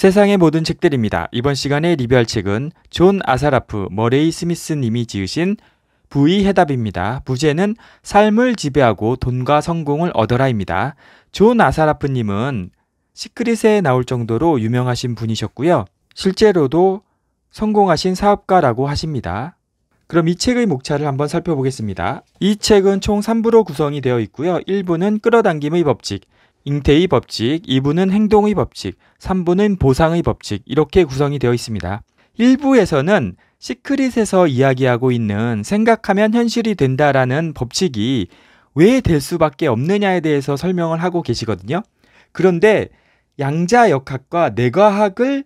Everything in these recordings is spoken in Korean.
세상의 모든 책들입니다. 이번 시간에 리뷰할 책은 존 아사라프 머레이 스미스님이 지으신 부의 해답입니다. 부제는 삶을 지배하고 돈과 성공을 얻어라입니다. 존 아사라프님은 시크릿에 나올 정도로 유명하신 분이셨고요. 실제로도 성공하신 사업가라고 하십니다. 그럼 이 책의 목차를 한번 살펴보겠습니다. 이 책은 총 3부로 구성이 되어 있고요. 1부는 끌어당김의 법칙, 잉태의 법칙, 2부는 행동의 법칙, 3부는 보상의 법칙 이렇게 구성이 되어 있습니다. 1부에서는 시크릿에서 이야기하고 있는 생각하면 현실이 된다라는 법칙이 왜 될 수밖에 없느냐에 대해서 설명을 하고 계시거든요. 그런데 양자 역학과 내과학을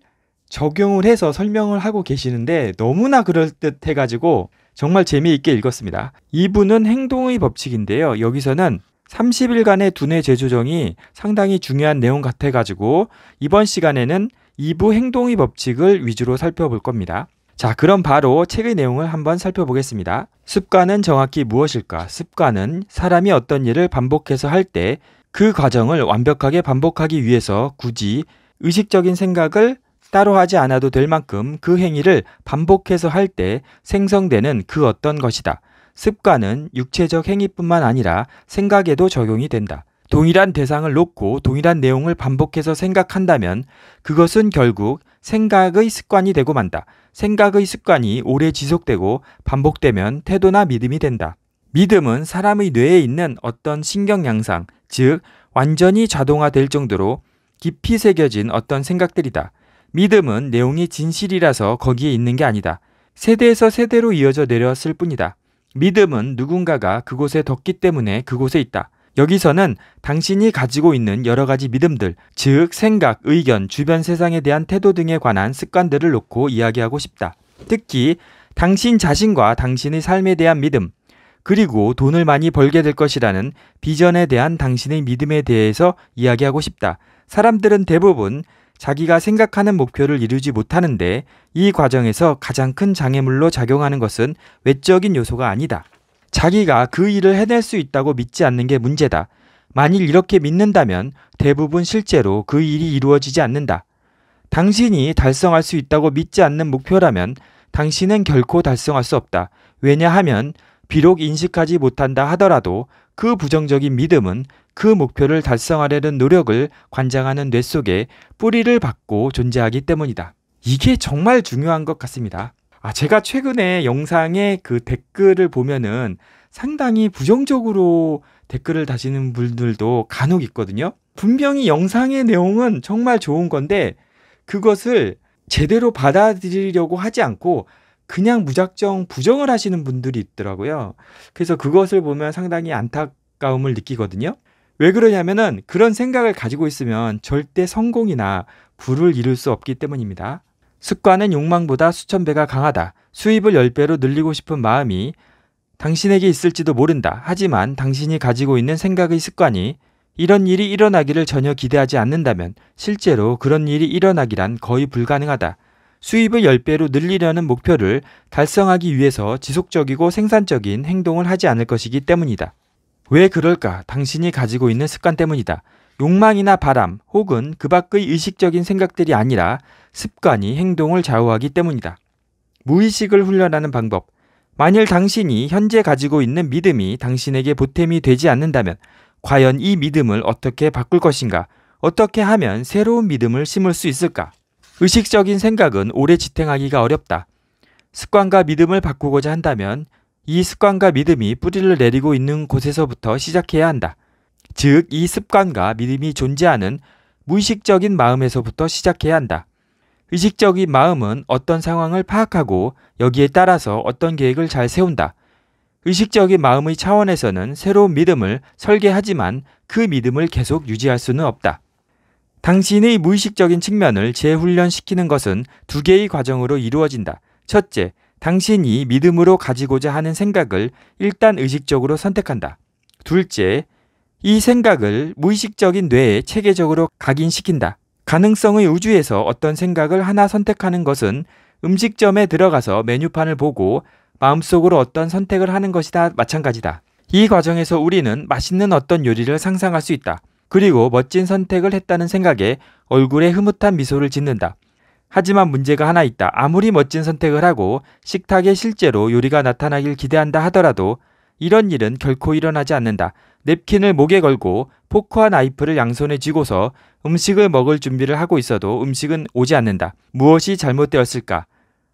적용을 해서 설명을 하고 계시는데 너무나 그럴듯 해가지고 정말 재미있게 읽었습니다. 2부는 행동의 법칙인데요. 여기서는 30일간의 두뇌 재조정이 상당히 중요한 내용 같아가지고 이번 시간에는 2부 행동의 법칙을 위주로 살펴볼 겁니다. 자, 그럼 바로 책의 내용을 한번 살펴보겠습니다. 습관은 정확히 무엇일까? 습관은 사람이 어떤 일을 반복해서 할 때 그 과정을 완벽하게 반복하기 위해서 굳이 의식적인 생각을 따로 하지 않아도 될 만큼 그 행위를 반복해서 할 때 생성되는 그 어떤 것이다. 습관은 육체적 행위뿐만 아니라 생각에도 적용이 된다. 동일한 대상을 놓고 동일한 내용을 반복해서 생각한다면 그것은 결국 생각의 습관이 되고 만다. 생각의 습관이 오래 지속되고 반복되면 태도나 믿음이 된다. 믿음은 사람의 뇌에 있는 어떤 신경 양상, 즉 완전히 자동화될 정도로 깊이 새겨진 어떤 생각들이다. 믿음은 내용이 진실이라서 거기에 있는 게 아니다. 세대에서 세대로 이어져 내려왔을 뿐이다. 믿음은 누군가가 그곳에 뒀기 때문에 그곳에 있다. 여기서는 당신이 가지고 있는 여러 가지 믿음들, 즉 생각, 의견, 주변 세상에 대한 태도 등에 관한 습관들을 놓고 이야기하고 싶다. 특히 당신 자신과 당신의 삶에 대한 믿음, 그리고 돈을 많이 벌게 될 것이라는 비전에 대한 당신의 믿음에 대해서 이야기하고 싶다. 사람들은 대부분 자기가 생각하는 목표를 이루지 못하는데 이 과정에서 가장 큰 장애물로 작용하는 것은 외적인 요소가 아니다. 자기가 그 일을 해낼 수 있다고 믿지 않는 게 문제다. 만일 이렇게 믿는다면 대부분 실제로 그 일이 이루어지지 않는다. 당신이 달성할 수 있다고 믿지 않는 목표라면 당신은 결코 달성할 수 없다. 왜냐하면 비록 인식하지 못한다 하더라도 그 부정적인 믿음은 그 목표를 달성하려는 노력을 관장하는 뇌 속에 뿌리를 받고 존재하기 때문이다. 이게 정말 중요한 것 같습니다. 아, 제가 최근에 영상의그 댓글을 보면은 상당히 부정적으로 댓글을 다시는 분들도 간혹 있거든요. 분명히 영상의 내용은 정말 좋은 건데 그것을 제대로 받아들이려고 하지 않고 그냥 무작정 부정을 하시는 분들이 있더라고요. 그래서 그것을 보면 상당히 안타까움을 느끼거든요. 왜 그러냐면은 그런 생각을 가지고 있으면 절대 성공이나 부를 이룰 수 없기 때문입니다. 습관은 욕망보다 수천 배가 강하다. 수입을 열배로 늘리고 싶은 마음이 당신에게 있을지도 모른다. 하지만 당신이 가지고 있는 생각의 습관이 이런 일이 일어나기를 전혀 기대하지 않는다면 실제로 그런 일이 일어나기란 거의 불가능하다. 수입을 10배로 늘리려는 목표를 달성하기 위해서 지속적이고 생산적인 행동을 하지 않을 것이기 때문이다. 왜 그럴까? 당신이 가지고 있는 습관 때문이다. 욕망이나 바람 혹은 그 밖의 의식적인 생각들이 아니라 습관이 행동을 좌우하기 때문이다. 무의식을 훈련하는 방법. 만일 당신이 현재 가지고 있는 믿음이 당신에게 보탬이 되지 않는다면 과연 이 믿음을 어떻게 바꿀 것인가? 어떻게 하면 새로운 믿음을 심을 수 있을까? 의식적인 생각은 오래 지탱하기가 어렵다. 습관과 믿음을 바꾸고자 한다면 이 습관과 믿음이 뿌리를 내리고 있는 곳에서부터 시작해야 한다. 즉, 이 습관과 믿음이 존재하는 무의식적인 마음에서부터 시작해야 한다. 의식적인 마음은 어떤 상황을 파악하고 여기에 따라서 어떤 계획을 잘 세운다. 의식적인 마음의 차원에서는 새로운 믿음을 설계하지만 그 믿음을 계속 유지할 수는 없다. 당신의 무의식적인 측면을 재훈련시키는 것은 두 개의 과정으로 이루어진다. 첫째, 당신이 믿음으로 가지고자 하는 생각을 일단 의식적으로 선택한다. 둘째, 이 생각을 무의식적인 뇌에 체계적으로 각인시킨다. 가능성의 우주에서 어떤 생각을 하나 선택하는 것은 음식점에 들어가서 메뉴판을 보고 마음속으로 어떤 선택을 하는 것이다 마찬가지다. 이 과정에서 우리는 맛있는 어떤 요리를 상상할 수 있다. 그리고 멋진 선택을 했다는 생각에 얼굴에 흐뭇한 미소를 짓는다. 하지만 문제가 하나 있다. 아무리 멋진 선택을 하고 식탁에 실제로 요리가 나타나길 기대한다 하더라도 이런 일은 결코 일어나지 않는다. 냅킨을 목에 걸고 포크와 나이프를 양손에 쥐고서 음식을 먹을 준비를 하고 있어도 음식은 오지 않는다. 무엇이 잘못되었을까?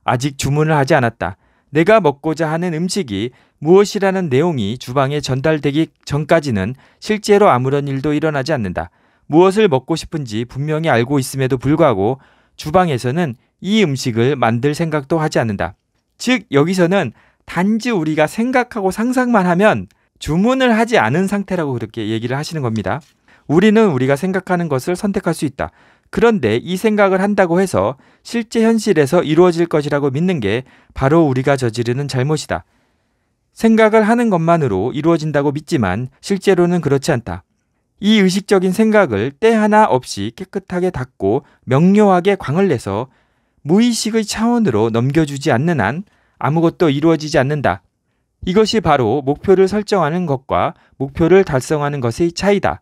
아직 주문을 하지 않았다. 내가 먹고자 하는 음식이 무엇이라는 내용이 주방에 전달되기 전까지는 실제로 아무런 일도 일어나지 않는다. 무엇을 먹고 싶은지 분명히 알고 있음에도 불구하고 주방에서는 이 음식을 만들 생각도 하지 않는다. 즉, 여기서는 단지 우리가 생각하고 상상만 하면 주문을 하지 않은 상태라고 그렇게 얘기를 하시는 겁니다. 우리는 우리가 생각하는 것을 선택할 수 있다. 그런데 이 생각을 한다고 해서 실제 현실에서 이루어질 것이라고 믿는 게 바로 우리가 저지르는 잘못이다. 생각을 하는 것만으로 이루어진다고 믿지만 실제로는 그렇지 않다. 이 의식적인 생각을 때 하나 없이 깨끗하게 닦고 명료하게 광을 내서 무의식의 차원으로 넘겨주지 않는 한 아무것도 이루어지지 않는다. 이것이 바로 목표를 설정하는 것과 목표를 달성하는 것의 차이다.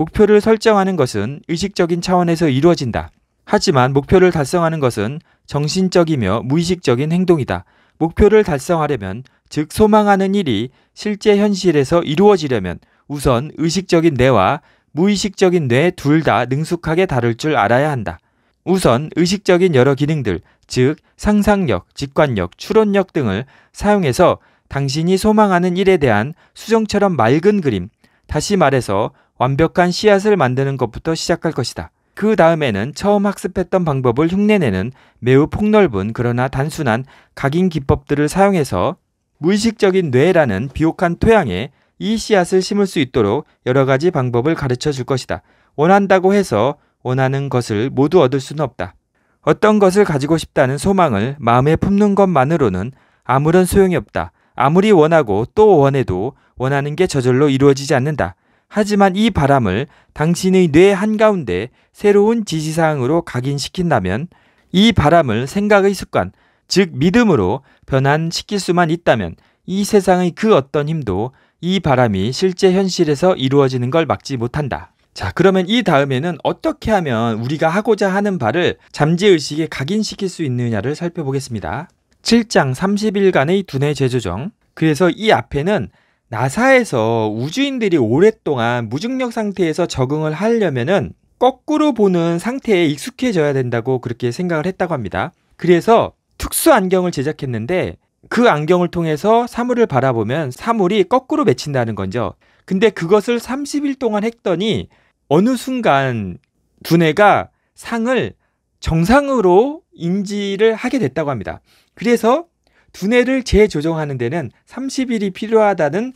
목표를 설정하는 것은 의식적인 차원에서 이루어진다. 하지만 목표를 달성하는 것은 정신적이며 무의식적인 행동이다. 목표를 달성하려면, 즉 소망하는 일이 실제 현실에서 이루어지려면 우선 의식적인 뇌와 무의식적인 뇌 둘 다 능숙하게 다룰 줄 알아야 한다. 우선 의식적인 여러 기능들, 즉 상상력, 직관력, 추론력 등을 사용해서 당신이 소망하는 일에 대한 수정처럼 맑은 그림, 다시 말해서 완벽한 씨앗을 만드는 것부터 시작할 것이다. 그 다음에는 처음 학습했던 방법을 흉내내는 매우 폭넓은 그러나 단순한 각인 기법들을 사용해서 무의식적인 뇌라는 비옥한 토양에 이 씨앗을 심을 수 있도록 여러 가지 방법을 가르쳐 줄 것이다. 원한다고 해서 원하는 것을 모두 얻을 수는 없다. 어떤 것을 가지고 싶다는 소망을 마음에 품는 것만으로는 아무런 소용이 없다. 아무리 원하고 또 원해도 원하는 게 저절로 이루어지지 않는다. 하지만 이 바람을 당신의 뇌 한가운데 새로운 지시사항으로 각인시킨다면 이 바람을 생각의 습관, 즉 믿음으로 변환시킬 수만 있다면 이 세상의 그 어떤 힘도 이 바람이 실제 현실에서 이루어지는 걸 막지 못한다. 자, 그러면 이 다음에는 어떻게 하면 우리가 하고자 하는 바를 잠재의식에 각인시킬 수 있느냐를 살펴보겠습니다. 7장 30일간의 두뇌 재조정. 그래서 이 앞에는 나사에서 우주인들이 오랫동안 무중력 상태에서 적응을 하려면은 거꾸로 보는 상태에 익숙해져야 된다고 그렇게 생각을 했다고 합니다. 그래서 특수 안경을 제작했는데 그 안경을 통해서 사물을 바라보면 사물이 거꾸로 맺힌다는 건죠. 근데 그것을 30일 동안 했더니 어느 순간 두뇌가 상을 정상으로 인지를 하게 됐다고 합니다. 그래서 두뇌를 재조정하는 데는 30일이 필요하다는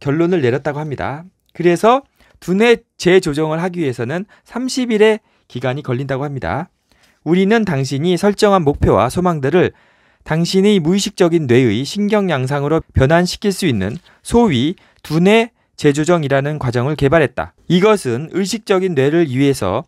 결론을 내렸다고 합니다. 그래서 두뇌 재조정을 하기 위해서는 30일의 기간이 걸린다고 합니다. 우리는 당신이 설정한 목표와 소망들을 당신의 무의식적인 뇌의 신경 양상으로 변환시킬 수 있는 소위 두뇌 재조정이라는 과정을 개발했다. 이것은 의식적인 뇌를 위해서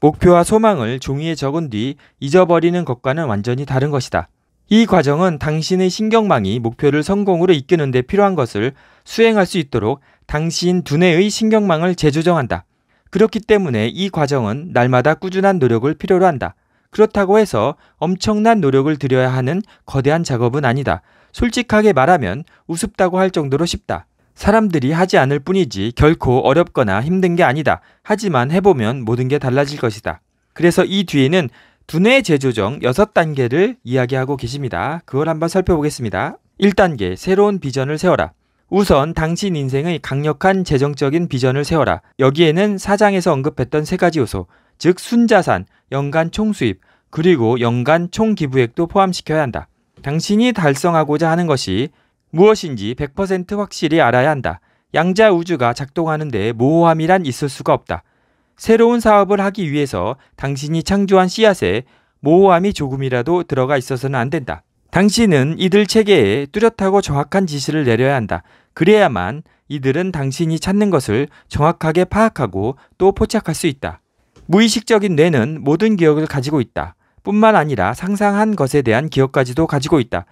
목표와 소망을 종이에 적은 뒤 잊어버리는 것과는 완전히 다른 것이다. 이 과정은 당신의 신경망이 목표를 성공으로 이끄는 데 필요한 것을 수행할 수 있도록 당신 두뇌의 신경망을 재조정한다. 그렇기 때문에 이 과정은 날마다 꾸준한 노력을 필요로 한다. 그렇다고 해서 엄청난 노력을 들여야 하는 거대한 작업은 아니다. 솔직하게 말하면 우습다고 할 정도로 쉽다. 사람들이 하지 않을 뿐이지 결코 어렵거나 힘든 게 아니다. 하지만 해보면 모든 게 달라질 것이다. 그래서 이 뒤에는 두뇌 재조정 6단계를 이야기하고 계십니다. 그걸 한번 살펴보겠습니다. 1단계 새로운 비전을 세워라. 우선 당신 인생의 강력한 재정적인 비전을 세워라. 여기에는 사장에서 언급했던 세 가지 요소, 즉 순자산, 연간 총수입, 그리고 연간 총기부액도 포함시켜야 한다. 당신이 달성하고자 하는 것이 무엇인지 100% 확실히 알아야 한다. 양자 우주가 작동하는데 모호함이란 있을 수가 없다. 새로운 사업을 하기 위해서 당신이 창조한 씨앗에 모호함이 조금이라도 들어가 있어서는 안 된다. 당신은 이들 체계에 뚜렷하고 정확한 지시를 내려야 한다. 그래야만 이들은 당신이 찾는 것을 정확하게 파악하고 또 포착할 수 있다. 무의식적인 뇌는 모든 기억을 가지고 있다. 뿐만 아니라 상상한 것에 대한 기억까지도 가지고 있다.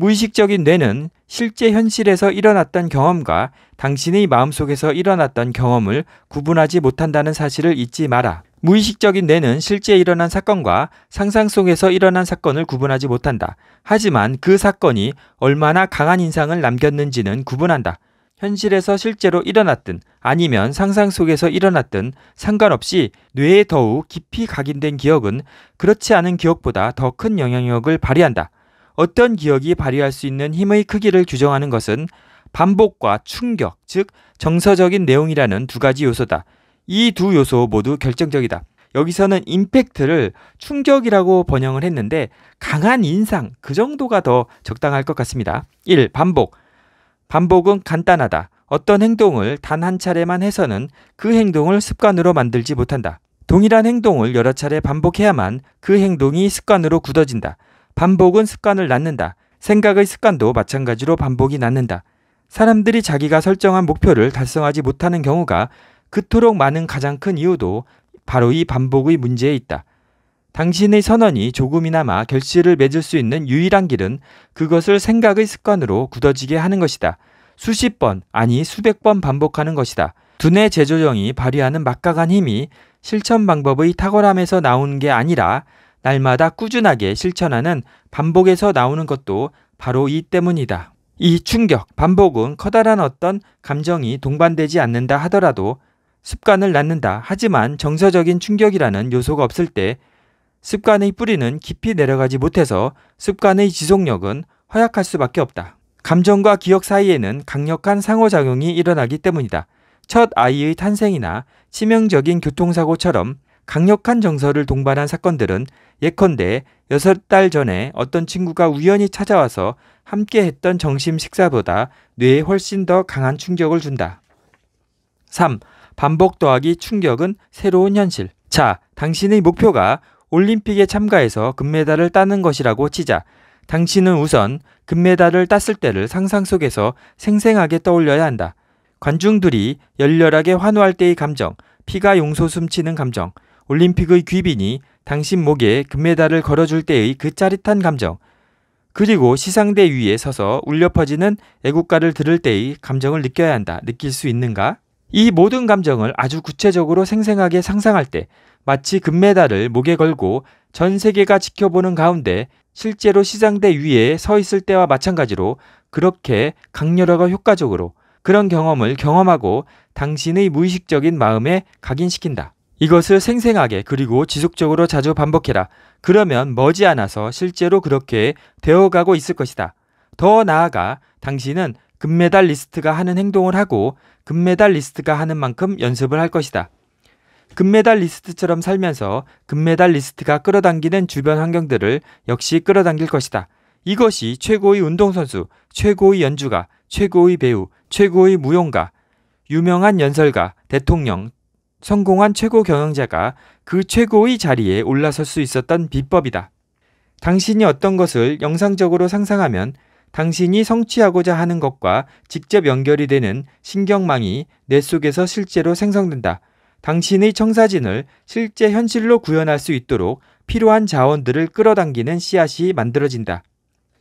무의식적인 뇌는 실제 현실에서 일어났던 경험과 당신의 마음속에서 일어났던 경험을 구분하지 못한다는 사실을 잊지 마라. 무의식적인 뇌는 실제 일어난 사건과 상상 속에서 일어난 사건을 구분하지 못한다. 하지만 그 사건이 얼마나 강한 인상을 남겼는지는 구분한다. 현실에서 실제로 일어났든 아니면 상상 속에서 일어났든 상관없이 뇌에 더욱 깊이 각인된 기억은 그렇지 않은 기억보다 더 큰 영향력을 발휘한다. 어떤 기억이 발휘할 수 있는 힘의 크기를 규정하는 것은 반복과 충격, 즉 정서적인 내용이라는 두 가지 요소다. 이 두 요소 모두 결정적이다. 여기서는 임팩트를 충격이라고 번영을 했는데 강한 인상 그 정도가 더 적당할 것 같습니다. 1. 반복. 반복은 간단하다. 어떤 행동을 단 한 차례만 해서는 그 행동을 습관으로 만들지 못한다. 동일한 행동을 여러 차례 반복해야만 그 행동이 습관으로 굳어진다. 반복은 습관을 낳는다. 생각의 습관도 마찬가지로 반복이 낳는다. 사람들이 자기가 설정한 목표를 달성하지 못하는 경우가 그토록 많은 가장 큰 이유도 바로 이 반복의 문제에 있다. 당신의 선언이 조금이나마 결실을 맺을 수 있는 유일한 길은 그것을 생각의 습관으로 굳어지게 하는 것이다. 수십 번, 아니 수백 번 반복하는 것이다. 두뇌 재조정이 발휘하는 막강한 힘이 실천 방법의 탁월함에서 나오는게 아니라 날마다 꾸준하게 실천하는 반복에서 나오는 것도 바로 이 때문이다. 이 충격, 반복은 커다란 어떤 감정이 동반되지 않는다 하더라도 습관을 낳는다. 하지만 정서적인 충격이라는 요소가 없을 때 습관의 뿌리는 깊이 내려가지 못해서 습관의 지속력은 허약할 수밖에 없다. 감정과 기억 사이에는 강력한 상호작용이 일어나기 때문이다. 첫 아이의 탄생이나 치명적인 교통사고처럼 강력한 정서를 동반한 사건들은 예컨대 6달 전에 어떤 친구가 우연히 찾아와서 함께 했던 정심 식사보다 뇌에 훨씬 더 강한 충격을 준다. 3. 반복 더하기 충격은 새로운 현실. 자, 당신의 목표가 올림픽에 참가해서 금메달을 따는 것이라고 치자. 당신은 우선 금메달을 땄을 때를 상상 속에서 생생하게 떠올려야 한다. 관중들이 열렬하게 환호할 때의 감정, 피가 용솟음 치는 감정, 올림픽의 귀빈이 당신 목에 금메달을 걸어줄 때의 그 짜릿한 감정, 그리고 시상대 위에 서서 울려 퍼지는 애국가를 들을 때의 감정을 느껴야 한다, 느낄 수 있는가? 이 모든 감정을 아주 구체적으로 생생하게 상상할 때 마치 금메달을 목에 걸고 전 세계가 지켜보는 가운데 실제로 시상대 위에 서 있을 때와 마찬가지로 그렇게 강렬하고 효과적으로 그런 경험을 경험하고 당신의 무의식적인 마음에 각인시킨다. 이것을 생생하게 그리고 지속적으로 자주 반복해라. 그러면 머지않아서 실제로 그렇게 되어가고 있을 것이다. 더 나아가 당신은 금메달 리스트가 하는 행동을 하고 금메달 리스트가 하는 만큼 연습을 할 것이다. 금메달 리스트처럼 살면서 금메달 리스트가 끌어당기는 주변 환경들을 역시 끌어당길 것이다. 이것이 최고의 운동선수, 최고의 연주가, 최고의 배우, 최고의 무용가, 유명한 연설가, 대통령, 성공한 최고 경영자가 그 최고의 자리에 올라설 수 있었던 비법이다. 당신이 어떤 것을 영상적으로 상상하면 당신이 성취하고자 하는 것과 직접 연결이 되는 신경망이 뇌 속에서 실제로 생성된다. 당신의 청사진을 실제 현실로 구현할 수 있도록 필요한 자원들을 끌어당기는 씨앗이 만들어진다.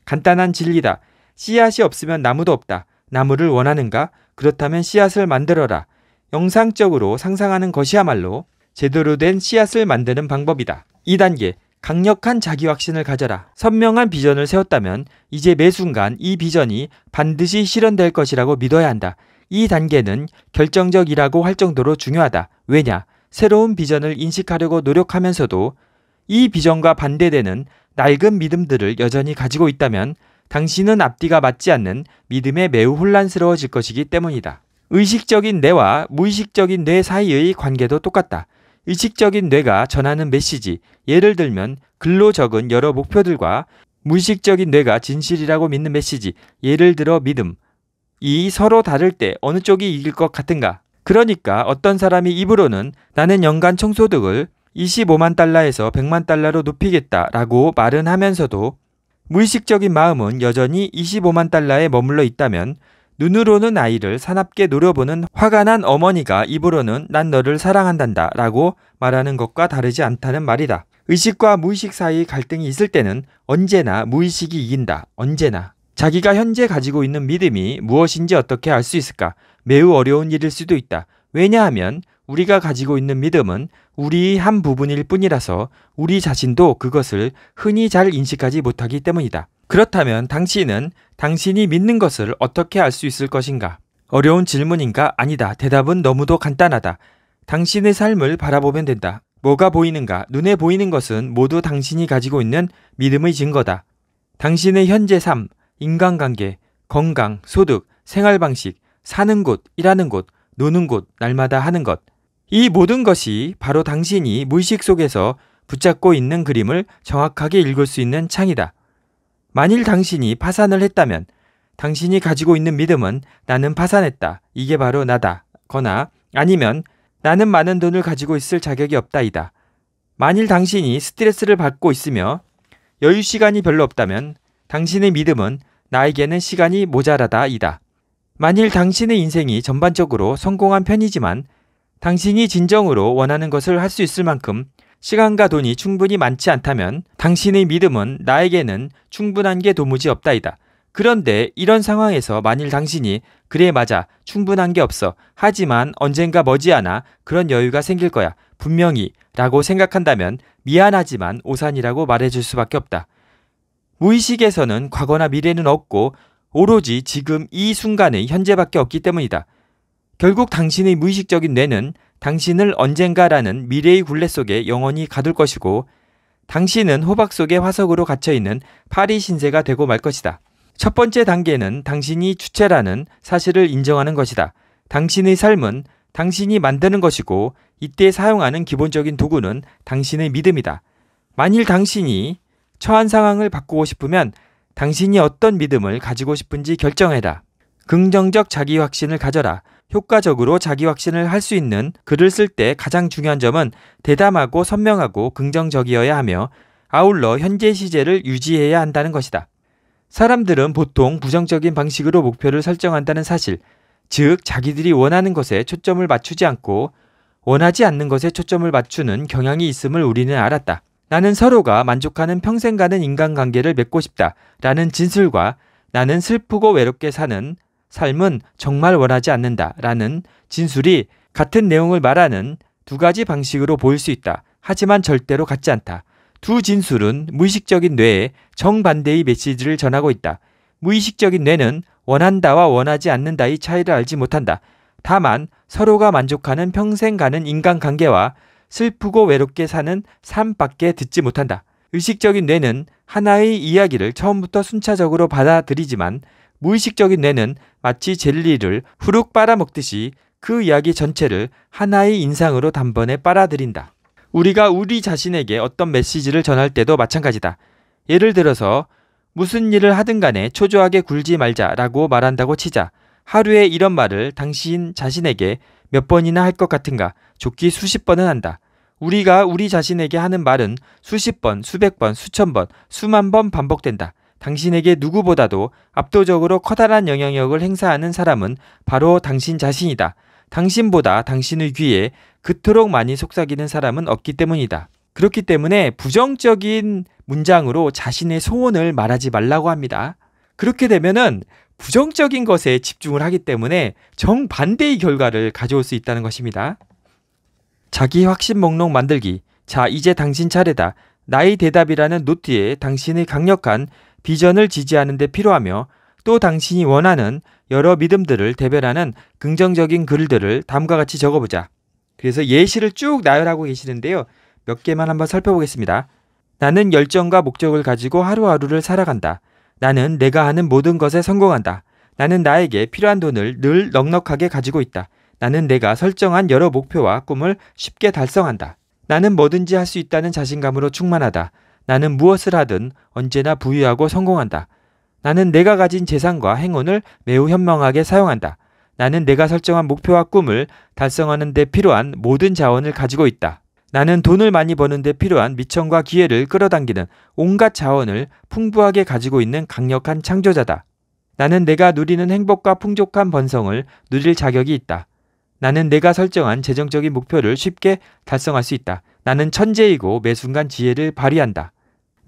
간단한 진리다. 씨앗이 없으면 나무도 없다. 나무를 원하는가? 그렇다면 씨앗을 만들어라. 영상적으로 상상하는 것이야말로 제대로 된 씨앗을 만드는 방법이다. 2단계 강력한 자기 확신을 가져라. 선명한 비전을 세웠다면 이제 매 순간 이 비전이 반드시 실현될 것이라고 믿어야 한다. 이 단계는 결정적이라고 할 정도로 중요하다. 왜냐? 새로운 비전을 인식하려고 노력하면서도 이 비전과 반대되는 낡은 믿음들을 여전히 가지고 있다면 당신은 앞뒤가 맞지 않는 믿음에 매우 혼란스러워질 것이기 때문이다. 의식적인 뇌와 무의식적인 뇌 사이의 관계도 똑같다. 의식적인 뇌가 전하는 메시지, 예를 들면 글로 적은 여러 목표들과 무의식적인 뇌가 진실이라고 믿는 메시지, 예를 들어 믿음, 이 서로 다를 때 어느 쪽이 이길 것 같은가? 그러니까 어떤 사람이 입으로는 나는 연간 총소득을 25만 달러에서 100만 달러로 높이겠다라고 말은 하면서도 무의식적인 마음은 여전히 25만 달러에 머물러 있다면 눈으로는 아이를 사납게 노려보는 화가 난 어머니가 입으로는 난 너를 사랑한단다 라고 말하는 것과 다르지 않다는 말이다. 의식과 무의식 사이 갈등이 있을 때는 언제나 무의식이 이긴다. 언제나. 자기가 현재 가지고 있는 믿음이 무엇인지 어떻게 알 수 있을까? 매우 어려운 일일 수도 있다. 왜냐하면 우리가 가지고 있는 믿음은 우리 한 부분일 뿐이라서 우리 자신도 그것을 흔히 잘 인식하지 못하기 때문이다. 그렇다면 당신은 당신이 믿는 것을 어떻게 알 수 있을 것인가? 어려운 질문인가? 아니다. 대답은 너무도 간단하다. 당신의 삶을 바라보면 된다. 뭐가 보이는가? 눈에 보이는 것은 모두 당신이 가지고 있는 믿음의 증거다. 당신의 현재 삶, 인간관계, 건강, 소득, 생활 방식, 사는 곳, 일하는 곳, 노는 곳, 날마다 하는 것. 이 모든 것이 바로 당신이 무의식 속에서 붙잡고 있는 그림을 정확하게 읽을 수 있는 창이다. 만일 당신이 파산을 했다면 당신이 가지고 있는 믿음은 나는 파산했다. 이게 바로 나다. 거나 아니면 나는 많은 돈을 가지고 있을 자격이 없다이다. 만일 당신이 스트레스를 받고 있으며 여유 시간이 별로 없다면 당신의 믿음은 나에게는 시간이 모자라다이다. 만일 당신의 인생이 전반적으로 성공한 편이지만 당신이 진정으로 원하는 것을 할 수 있을 만큼 시간과 돈이 충분히 많지 않다면 당신의 믿음은 나에게는 충분한 게 도무지 없다이다. 그런데 이런 상황에서 만일 당신이 그래 맞아 충분한 게 없어 하지만 언젠가 머지않아 그런 여유가 생길 거야 분명히 라고 생각한다면 미안하지만 오산이라고 말해줄 수밖에 없다. 무의식에서는 과거나 미래는 없고 오로지 지금 이 순간의 현재밖에 없기 때문이다. 결국 당신의 무의식적인 뇌는 당신을 언젠가라는 미래의 굴레 속에 영원히 가둘 것이고 당신은 호박 속의 화석으로 갇혀있는 파리 신세가 되고 말 것이다. 첫 번째 단계는 당신이 주체라는 사실을 인정하는 것이다. 당신의 삶은 당신이 만드는 것이고 이때 사용하는 기본적인 도구는 당신의 믿음이다. 만일 당신이 처한 상황을 바꾸고 싶으면 당신이 어떤 믿음을 가지고 싶은지 결정해라. 긍정적 자기 확신을 가져라. 효과적으로 자기 확신을 할 수 있는 글을 쓸 때 가장 중요한 점은 대담하고 선명하고 긍정적이어야 하며 아울러 현재 시제를 유지해야 한다는 것이다. 사람들은 보통 부정적인 방식으로 목표를 설정한다는 사실, 즉 자기들이 원하는 것에 초점을 맞추지 않고 원하지 않는 것에 초점을 맞추는 경향이 있음을 우리는 알았다. 나는 서로가 만족하는 평생 가는 인간관계를 맺고 싶다. 라는 진술과 나는 슬프고 외롭게 사는 삶은 정말 원하지 않는다 라는 진술이 같은 내용을 말하는 두 가지 방식으로 보일 수 있다. 하지만 절대로 같지 않다. 두 진술은 무의식적인 뇌에 정반대의 메시지를 전하고 있다. 무의식적인 뇌는 원한다와 원하지 않는다의 차이를 알지 못한다. 다만 서로가 만족하는 평생 가는 인간관계와 슬프고 외롭게 사는 삶밖에 듣지 못한다. 의식적인 뇌는 하나의 이야기를 처음부터 순차적으로 받아들이지만 무의식적인 뇌는 마치 젤리를 후룩 빨아먹듯이 그 이야기 전체를 하나의 인상으로 단번에 빨아들인다. 우리가 우리 자신에게 어떤 메시지를 전할 때도 마찬가지다. 예를 들어서 무슨 일을 하든 간에 초조하게 굴지 말자라고 말한다고 치자. 하루에 이런 말을 당신 자신에게 몇 번이나 할 것 같은가? 좋기 수십 번은 한다. 우리가 우리 자신에게 하는 말은 수십 번, 수백 번, 수천 번, 수만 번 반복된다. 당신에게 누구보다도 압도적으로 커다란 영향력을 행사하는 사람은 바로 당신 자신이다. 당신보다 당신의 귀에 그토록 많이 속삭이는 사람은 없기 때문이다. 그렇기 때문에 부정적인 문장으로 자신의 소원을 말하지 말라고 합니다. 그렇게 되면은 부정적인 것에 집중을 하기 때문에 정반대의 결과를 가져올 수 있다는 것입니다. 자기 확신 목록 만들기. 자, 이제 당신 차례다. 나의 대답이라는 노트에 당신의 강력한 비전을 지지하는 데 필요하며 또 당신이 원하는 여러 믿음들을 대변하는 긍정적인 글들을 다음과 같이 적어보자. 그래서 예시를 쭉 나열하고 계시는데요. 몇 개만 한번 살펴보겠습니다. 나는 열정과 목적을 가지고 하루하루를 살아간다. 나는 내가 하는 모든 것에 성공한다. 나는 나에게 필요한 돈을 늘 넉넉하게 가지고 있다. 나는 내가 설정한 여러 목표와 꿈을 쉽게 달성한다. 나는 뭐든지 할 수 있다는 자신감으로 충만하다. 나는 무엇을 하든 언제나 부유하고 성공한다. 나는 내가 가진 재산과 행운을 매우 현명하게 사용한다. 나는 내가 설정한 목표와 꿈을 달성하는 데 필요한 모든 자원을 가지고 있다. 나는 돈을 많이 버는 데 필요한 미천과 기회를 끌어당기는 온갖 자원을 풍부하게 가지고 있는 강력한 창조자다. 나는 내가 누리는 행복과 풍족한 번성을 누릴 자격이 있다. 나는 내가 설정한 재정적인 목표를 쉽게 달성할 수 있다. 나는 천재이고 매 순간 지혜를 발휘한다.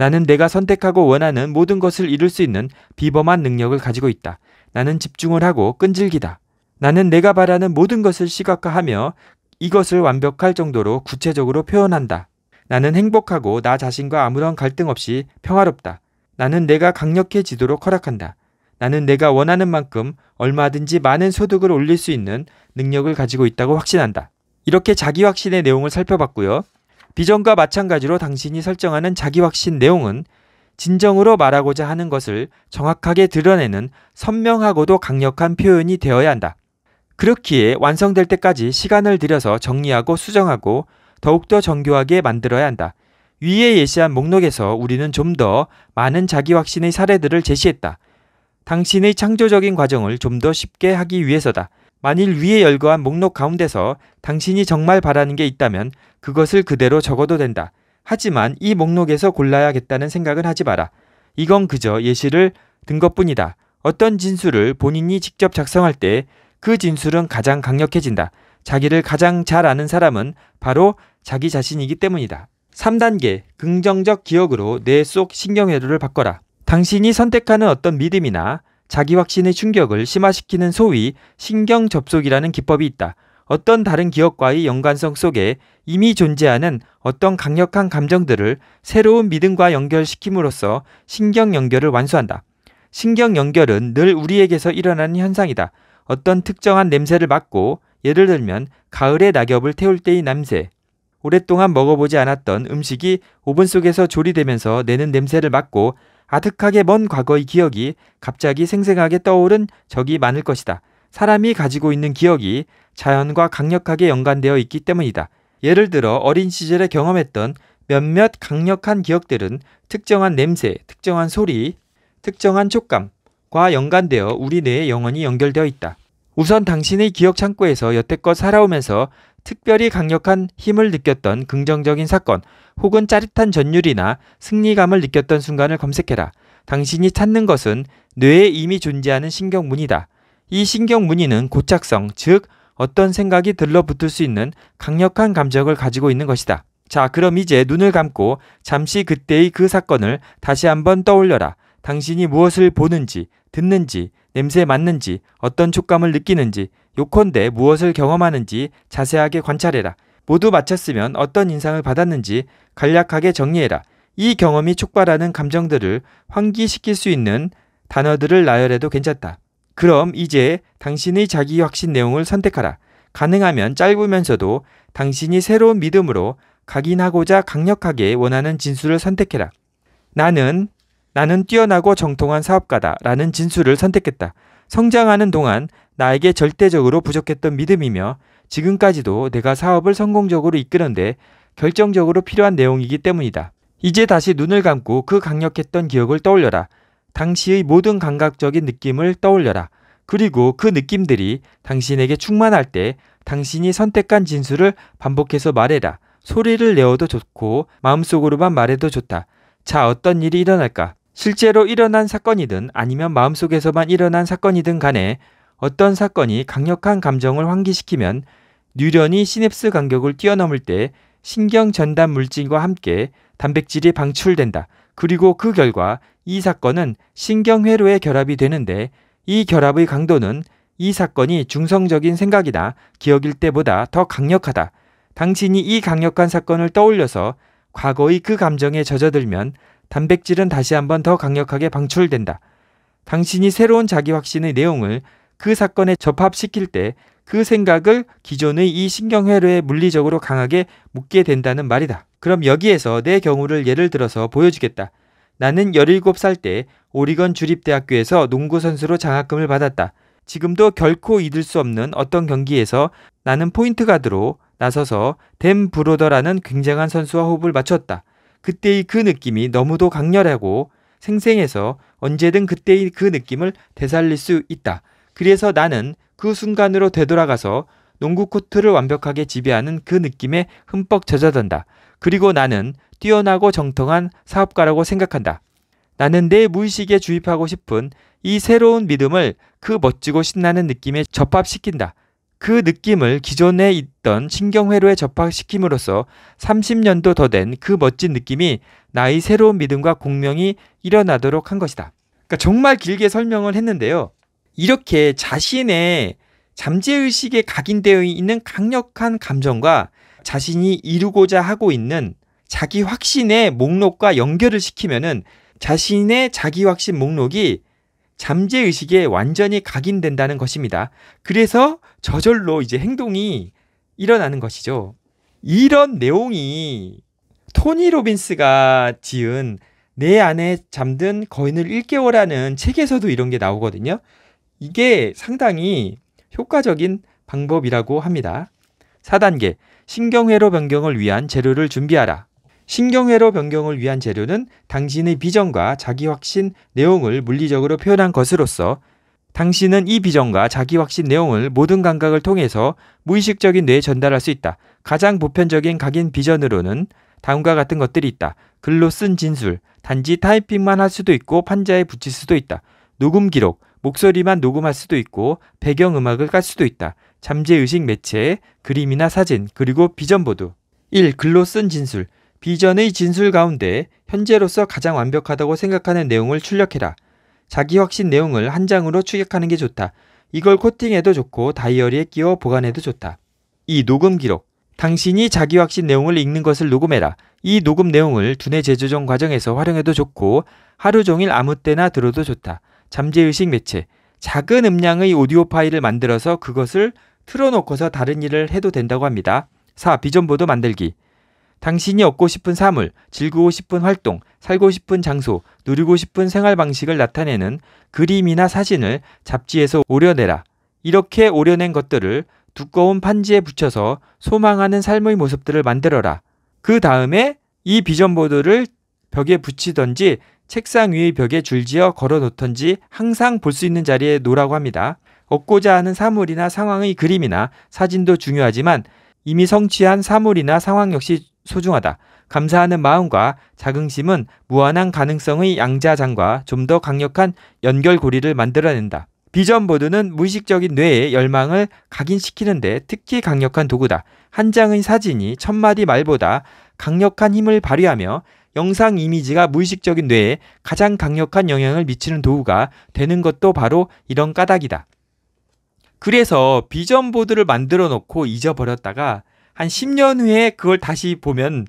나는 내가 선택하고 원하는 모든 것을 이룰 수 있는 비범한 능력을 가지고 있다. 나는 집중을 하고 끈질기다. 나는 내가 바라는 모든 것을 시각화하며 이것을 완벽할 정도로 구체적으로 표현한다. 나는 행복하고 나 자신과 아무런 갈등 없이 평화롭다. 나는 내가 강력해지도록 허락한다. 나는 내가 원하는 만큼 얼마든지 많은 소득을 올릴 수 있는 능력을 가지고 있다고 확신한다. 이렇게 자기 확신의 내용을 살펴봤고요. 비전과 마찬가지로 당신이 설정하는 자기 확신 내용은 진정으로 말하고자 하는 것을 정확하게 드러내는 선명하고도 강력한 표현이 되어야 한다. 그렇기에 완성될 때까지 시간을 들여서 정리하고 수정하고 더욱더 정교하게 만들어야 한다. 위에 예시한 목록에서 우리는 좀 더 많은 자기 확신의 사례들을 제시했다. 당신의 창조적인 과정을 좀 더 쉽게 하기 위해서다. 만일 위에 열거한 목록 가운데서 당신이 정말 바라는 게 있다면 그것을 그대로 적어도 된다. 하지만 이 목록에서 골라야겠다는 생각은 하지 마라. 이건 그저 예시를 든 것뿐이다. 어떤 진술을 본인이 직접 작성할 때 그 진술은 가장 강력해진다. 자기를 가장 잘 아는 사람은 바로 자기 자신이기 때문이다. 3단계 긍정적 기억으로 뇌속 신경회로를 바꿔라. 당신이 선택하는 어떤 믿음이나 자기 확신의 충격을 심화시키는 소위 신경 접속이라는 기법이 있다. 어떤 다른 기억과의 연관성 속에 이미 존재하는 어떤 강력한 감정들을 새로운 믿음과 연결시킴으로써 신경 연결을 완수한다. 신경 연결은 늘 우리에게서 일어나는 현상이다. 어떤 특정한 냄새를 맡고 예를 들면 가을의 낙엽을 태울 때의 냄새, 오랫동안 먹어보지 않았던 음식이 오븐 속에서 조리되면서 내는 냄새를 맡고 아득하게 먼 과거의 기억이 갑자기 생생하게 떠오른 적이 많을 것이다. 사람이 가지고 있는 기억이 자연과 강력하게 연관되어 있기 때문이다. 예를 들어 어린 시절에 경험했던 몇몇 강력한 기억들은 특정한 냄새, 특정한 소리, 특정한 촉감과 연관되어 우리 뇌에 영원히 연결되어 있다. 우선 당신의 기억 창고에서 여태껏 살아오면서 특별히 강력한 힘을 느꼈던 긍정적인 사건 혹은 짜릿한 전율이나 승리감을 느꼈던 순간을 검색해라. 당신이 찾는 것은 뇌에 이미 존재하는 신경문이다. 이 신경문이는 고착성, 즉 어떤 생각이 들러붙을 수 있는 강력한 감정을 가지고 있는 것이다. 자, 그럼 이제 눈을 감고 잠시 그때의 그 사건을 다시 한번 떠올려라. 당신이 무엇을 보는지, 듣는지, 냄새 맡는지, 어떤 촉감을 느끼는지, 요컨대 무엇을 경험하는지 자세하게 관찰해라. 모두 마쳤으면 어떤 인상을 받았는지 간략하게 정리해라. 이 경험이 촉발하는 감정들을 환기시킬 수 있는 단어들을 나열해도 괜찮다. 그럼 이제 당신의 자기 확신 내용을 선택하라. 가능하면 짧으면서도 당신이 새로운 믿음으로 각인하고자 강력하게 원하는 진술을 선택해라. 나는 나는 뛰어나고 정통한 사업가다 라는 진술을 선택했다. 성장하는 동안 나에게 절대적으로 부족했던 믿음이며 지금까지도 내가 사업을 성공적으로 이끄는데 결정적으로 필요한 내용이기 때문이다. 이제 다시 눈을 감고 그 강력했던 기억을 떠올려라. 당시의 모든 감각적인 느낌을 떠올려라. 그리고 그 느낌들이 당신에게 충만할 때 당신이 선택한 진술을 반복해서 말해라. 소리를 내어도 좋고 마음속으로만 말해도 좋다. 자, 어떤 일이 일어날까? 실제로 일어난 사건이든 아니면 마음속에서만 일어난 사건이든 간에 어떤 사건이 강력한 감정을 환기시키면 뉴런이 시냅스 간격을 뛰어넘을 때 신경 전달 물질과 함께 단백질이 방출된다. 그리고 그 결과 이 사건은 신경 회로의 결합이 되는데 이 결합의 강도는 이 사건이 중성적인 생각이나 기억일 때보다 더 강력하다. 당신이 이 강력한 사건을 떠올려서 과거의 그 감정에 젖어들면 단백질은 다시 한번 더 강력하게 방출된다. 당신이 새로운 자기 확신의 내용을 그 사건에 접합시킬 때그 생각을 기존의 이 신경회로에 물리적으로 강하게 묶게 된다는 말이다. 그럼 여기에서 내 경우를 예를 들어서 보여주겠다. 나는 17살 때 오리건 주립대학교에서 농구선수로 장학금을 받았다. 지금도 결코 잊을 수 없는 어떤 경기에서 나는 포인트 가드로 나서서 댐 브로더라는 굉장한 선수와 호흡을 맞췄다. 그때의 그 느낌이 너무도 강렬하고 생생해서 언제든 그때의 그 느낌을 되살릴 수 있다. 그래서 나는 그 순간으로 되돌아가서 농구 코트를 완벽하게 지배하는 그 느낌에 흠뻑 젖어든다. 그리고 나는 뛰어나고 정통한 사업가라고 생각한다. 나는 내 무의식에 주입하고 싶은 이 새로운 믿음을 그 멋지고 신나는 느낌에 접합시킨다. 그 느낌을 기존에 있던 신경회로에 접합시킴으로써 30년도 더 된 그 멋진 느낌이 나의 새로운 믿음과 공명이 일어나도록 한 것이다. 그러니까 정말 길게 설명을 했는데요. 이렇게 자신의 잠재의식에 각인되어 있는 강력한 감정과 자신이 이루고자 하고 있는 자기 확신의 목록과 연결을 시키면은 자신의 자기 확신 목록이 잠재의식에 완전히 각인된다는 것입니다. 그래서 저절로 이제 행동이 일어나는 것이죠. 이런 내용이 토니 로빈스가 지은 내 안에 잠든 거인을 일깨워라는 책에서도 이런 게 나오거든요. 이게 상당히 효과적인 방법이라고 합니다. 4단계 신경회로 변경을 위한 재료를 준비하라. 신경회로 변경을 위한 재료는 당신의 비전과 자기 확신 내용을 물리적으로 표현한 것으로서 당신은 이 비전과 자기 확신 내용을 모든 감각을 통해서 무의식적인 뇌에 전달할 수 있다. 가장 보편적인 각인 비전으로는 다음과 같은 것들이 있다. 글로 쓴 진술, 단지 타이핑만 할 수도 있고 판자에 붙일 수도 있다. 녹음 기록, 목소리만 녹음할 수도 있고 배경음악을 깔 수도 있다. 잠재의식 매체, 그림이나 사진, 그리고 비전보드. 1. 글로 쓴 진술. 비전의 진술 가운데 현재로서 가장 완벽하다고 생각하는 내용을 출력해라. 자기 확신 내용을 한 장으로 추격하는 게 좋다. 이걸 코팅해도 좋고 다이어리에 끼워 보관해도 좋다. 2. 녹음 기록. 당신이 자기 확신 내용을 읽는 것을 녹음해라. 이 녹음 내용을 두뇌 재조정 과정에서 활용해도 좋고 하루 종일 아무 때나 들어도 좋다. 잠재의식 매체, 작은 음량의 오디오 파일을 만들어서 그것을 틀어놓고서 다른 일을 해도 된다고 합니다. 4. 비전보도 만들기. 당신이 얻고 싶은 사물, 즐기고 싶은 활동, 살고 싶은 장소, 누리고 싶은 생활 방식을 나타내는 그림이나 사진을 잡지에서 오려내라. 이렇게 오려낸 것들을 두꺼운 판지에 붙여서 소망하는 삶의 모습들을 만들어라. 그 다음에 이 비전보드를 벽에 붙이던지 책상 위의 벽에 줄지어 걸어 놓던지 항상 볼 수 있는 자리에 놓으라고 합니다. 얻고자 하는 사물이나 상황의 그림이나 사진도 중요하지만 이미 성취한 사물이나 상황 역시 소중하다. 감사하는 마음과 자긍심은 무한한 가능성의 양자장과 좀 더 강력한 연결고리를 만들어낸다. 비전 보드는 무의식적인 뇌의 열망을 각인시키는데 특히 강력한 도구다. 한 장의 사진이 천 마디 말보다 강력한 힘을 발휘하며 영상 이미지가 무의식적인 뇌에 가장 강력한 영향을 미치는 도구가 되는 것도 바로 이런 까닭이다. 그래서 비전 보드를 만들어 놓고 잊어버렸다가 한 10년 후에 그걸 다시 보면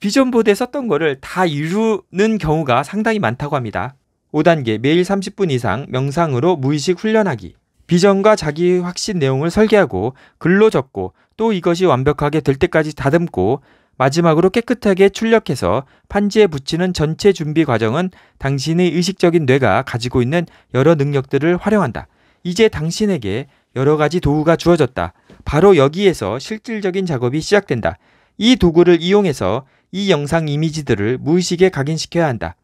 비전 보드에 썼던 거를 다 이루는 경우가 상당히 많다고 합니다. 5단계 매일 30분 이상 명상으로 무의식 훈련하기. 비전과 자기 확신 내용을 설계하고 글로 적고 또 이것이 완벽하게 될 때까지 다듬고 마지막으로 깨끗하게 출력해서 판지에 붙이는 전체 준비 과정은 당신의 의식적인 뇌가 가지고 있는 여러 능력들을 활용한다. 이제 당신에게 여러 가지 도구가 주어졌다. 바로 여기에서 실질적인 작업이 시작된다. 이 도구를 이용해서 이 영상 이미지들을 무의식에 각인시켜야 한다.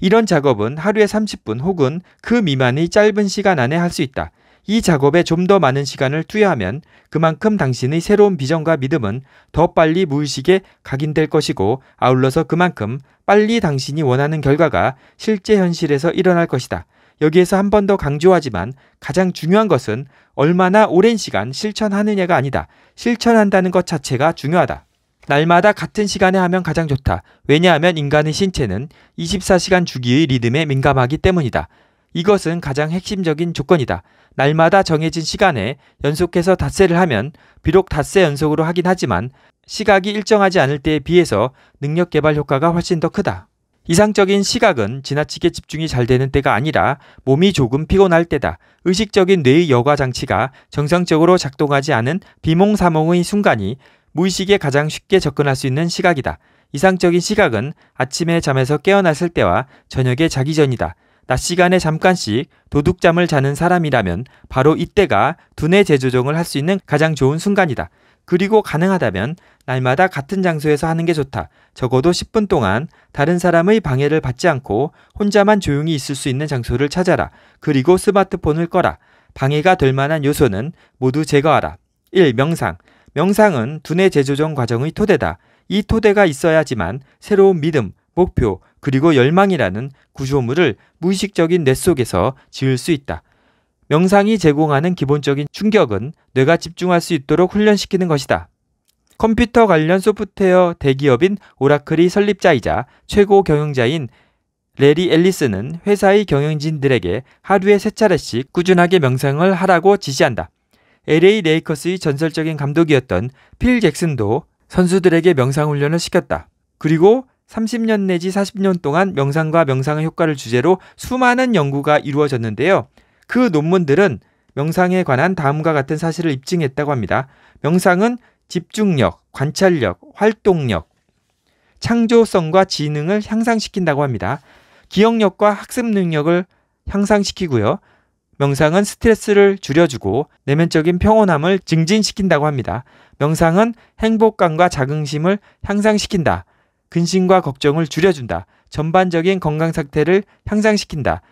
이런 작업은 하루에 30분 혹은 그 미만의 짧은 시간 안에 할 수 있다. 이 작업에 좀 더 많은 시간을 투여하면 그만큼 당신의 새로운 비전과 믿음은 더 빨리 무의식에 각인될 것이고 아울러서 그만큼 빨리 당신이 원하는 결과가 실제 현실에서 일어날 것이다. 여기에서 한 번 더 강조하지만 가장 중요한 것은 얼마나 오랜 시간 실천하느냐가 아니다. 실천한다는 것 자체가 중요하다. 날마다 같은 시간에 하면 가장 좋다. 왜냐하면 인간의 신체는 24시간 주기의 리듬에 민감하기 때문이다. 이것은 가장 핵심적인 조건이다. 날마다 정해진 시간에 연속해서 닷새를 하면 비록 닷새 연속으로 하긴 하지만 시각이 일정하지 않을 때에 비해서 능력 개발 효과가 훨씬 더 크다. 이상적인 시각은 지나치게 집중이 잘 되는 때가 아니라 몸이 조금 피곤할 때다. 의식적인 뇌의 여과 장치가 정상적으로 작동하지 않은 비몽사몽의 순간이 무의식에 가장 쉽게 접근할 수 있는 시각이다. 이상적인 시각은 아침에 잠에서 깨어났을 때와 저녁에 자기 전이다. 낮 시간에 잠깐씩 도둑잠을 자는 사람이라면 바로 이때가 두뇌 재조정을 할 수 있는 가장 좋은 순간이다. 그리고 가능하다면 날마다 같은 장소에서 하는 게 좋다. 적어도 10분 동안 다른 사람의 방해를 받지 않고 혼자만 조용히 있을 수 있는 장소를 찾아라. 그리고 스마트폰을 꺼라. 방해가 될 만한 요소는 모두 제거하라. 1. 명상. 명상은 두뇌 재조정 과정의 토대다. 이 토대가 있어야지만 새로운 믿음, 목표, 그리고 열망이라는 구조물을 무의식적인 뇌 속에서 지을 수 있다. 명상이 제공하는 기본적인 충격은 뇌가 집중할 수 있도록 훈련시키는 것이다. 컴퓨터 관련 소프트웨어 대기업인 오라클이 설립자이자 최고 경영자인 레리 앨리스는 회사의 경영진들에게 하루에 세 차례씩 꾸준하게 명상을 하라고 지시한다. LA 레이커스의 전설적인 감독이었던 필 잭슨도 선수들에게 명상 훈련을 시켰다. 그리고 30년 내지 40년 동안 명상과 명상의 효과를 주제로 수많은 연구가 이루어졌는데요. 그 논문들은 명상에 관한 다음과 같은 사실을 입증했다고 합니다. 명상은 집중력, 관찰력, 활동력, 창조성과 지능을 향상시킨다고 합니다. 기억력과 학습 능력을 향상시키고요. 명상은 스트레스를 줄여주고 내면적인 평온함을 증진시킨다고 합니다. 명상은 행복감과 자긍심을 향상시킨다. 근심과 걱정을 줄여준다. 전반적인 건강 상태를 향상시킨다.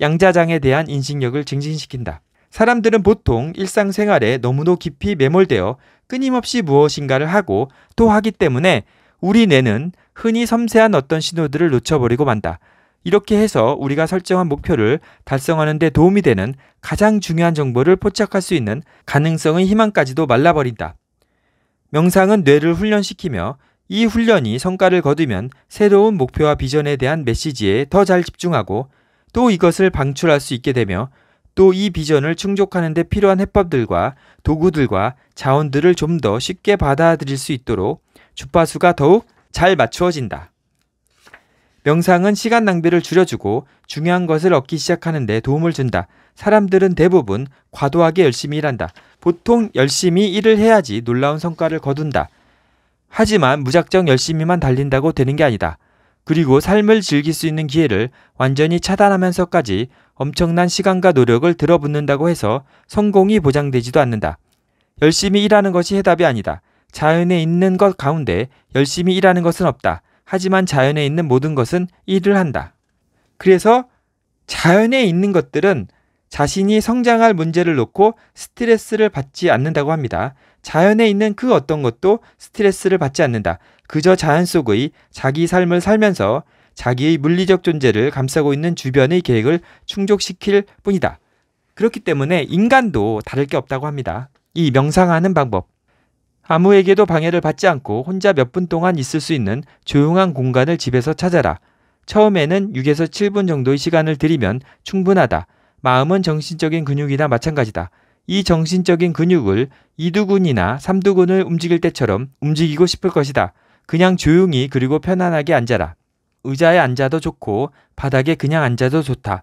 양자장에 대한 인식력을 증진시킨다. 사람들은 보통 일상생활에 너무도 깊이 매몰되어 끊임없이 무엇인가를 하고 또 하기 때문에 우리 뇌는 흔히 섬세한 어떤 신호들을 놓쳐버리고 만다. 이렇게 해서 우리가 설정한 목표를 달성하는 데 도움이 되는 가장 중요한 정보를 포착할 수 있는 가능성의 희망까지도 말라버린다. 명상은 뇌를 훈련시키며 이 훈련이 성과를 거두면 새로운 목표와 비전에 대한 메시지에 더 잘 집중하고 또 이것을 방출할 수 있게 되며 또 이 비전을 충족하는 데 필요한 해법들과 도구들과 자원들을 좀 더 쉽게 받아들일 수 있도록 주파수가 더욱 잘 맞추어진다. 명상은 시간 낭비를 줄여주고 중요한 것을 얻기 시작하는 데 도움을 준다. 사람들은 대부분 과도하게 열심히 일한다. 보통 열심히 일을 해야지 놀라운 성과를 거둔다. 하지만 무작정 열심히만 달린다고 되는 게 아니다. 그리고 삶을 즐길 수 있는 기회를 완전히 차단하면서까지 엄청난 시간과 노력을 들어붙는다고 해서 성공이 보장되지도 않는다. 열심히 일하는 것이 해답이 아니다. 자연에 있는 것 가운데 열심히 일하는 것은 없다. 하지만 자연에 있는 모든 것은 일을 한다. 그래서 자연에 있는 것들은 자신이 성장할 문제를 놓고 스트레스를 받지 않는다고 합니다. 자연에 있는 그 어떤 것도 스트레스를 받지 않는다. 그저 자연 속의 자기 삶을 살면서 자기의 물리적 존재를 감싸고 있는 주변의 계획을 충족시킬 뿐이다. 그렇기 때문에 인간도 다를 게 없다고 합니다. 이 명상하는 방법. 아무에게도 방해를 받지 않고 혼자 몇 분 동안 있을 수 있는 조용한 공간을 집에서 찾아라. 처음에는 6에서 7분 정도의 시간을 들이면 충분하다. 마음은 정신적인 근육이나 마찬가지다. 이 정신적인 근육을 이두근이나 삼두근을 움직일 때처럼 움직이고 싶을 것이다. 그냥 조용히 그리고 편안하게 앉아라. 의자에 앉아도 좋고 바닥에 그냥 앉아도 좋다.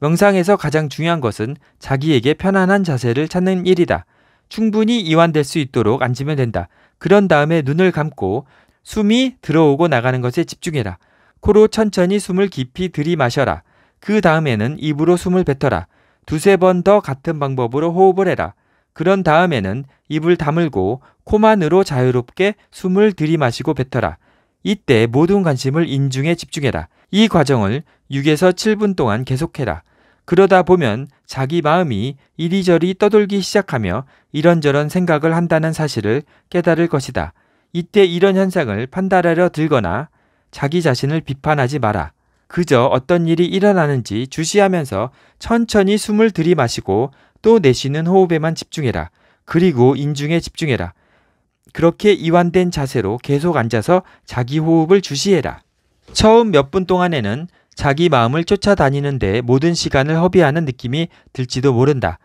명상에서 가장 중요한 것은 자기에게 편안한 자세를 찾는 일이다. 충분히 이완될 수 있도록 앉으면 된다. 그런 다음에 눈을 감고 숨이 들어오고 나가는 것에 집중해라. 코로 천천히 숨을 깊이 들이마셔라. 그 다음에는 입으로 숨을 뱉어라. 두세 번 더 같은 방법으로 호흡을 해라. 그런 다음에는 입을 다물고 코만으로 자유롭게 숨을 들이마시고 뱉어라. 이때 모든 관심을 인중에 집중해라. 이 과정을 6에서 7분 동안 계속해라. 그러다 보면 자기 마음이 이리저리 떠돌기 시작하며 이런저런 생각을 한다는 사실을 깨달을 것이다. 이때 이런 현상을 판단하려 들거나 자기 자신을 비판하지 마라. 그저 어떤 일이 일어나는지 주시하면서 천천히 숨을 들이마시고 또 내쉬는 호흡에만 집중해라. 그리고 인중에 집중해라. 그렇게 이완된 자세로 계속 앉아서 자기 호흡을 주시해라. 처음 몇 분 동안에는 자기 마음을 쫓아다니는데 모든 시간을 허비하는 느낌이 들지도 모른다.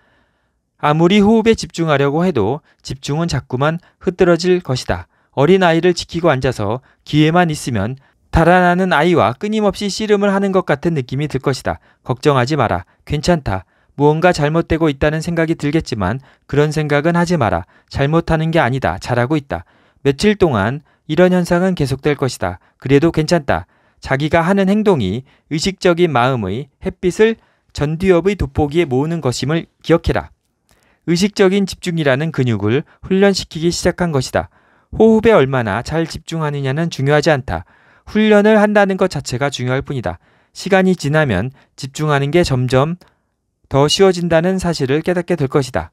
아무리 호흡에 집중하려고 해도 집중은 자꾸만 흐트러질 것이다. 어린아이를 지키고 앉아서 기회만 있으면 달아나는 아이와 끊임없이 씨름을 하는 것 같은 느낌이 들 것이다. 걱정하지 마라. 괜찮다. 무언가 잘못되고 있다는 생각이 들겠지만 그런 생각은 하지 마라. 잘못하는 게 아니다. 잘하고 있다. 며칠 동안 이런 현상은 계속될 것이다. 그래도 괜찮다. 자기가 하는 행동이 의식적인 마음의 햇빛을 전두엽의 돋보기에 모으는 것임을 기억해라. 의식적인 집중이라는 근육을 훈련시키기 시작한 것이다. 호흡에 얼마나 잘 집중하느냐는 중요하지 않다. 훈련을 한다는 것 자체가 중요할 뿐이다. 시간이 지나면 집중하는 게 점점 더 쉬워진다는 사실을 깨닫게 될 것이다.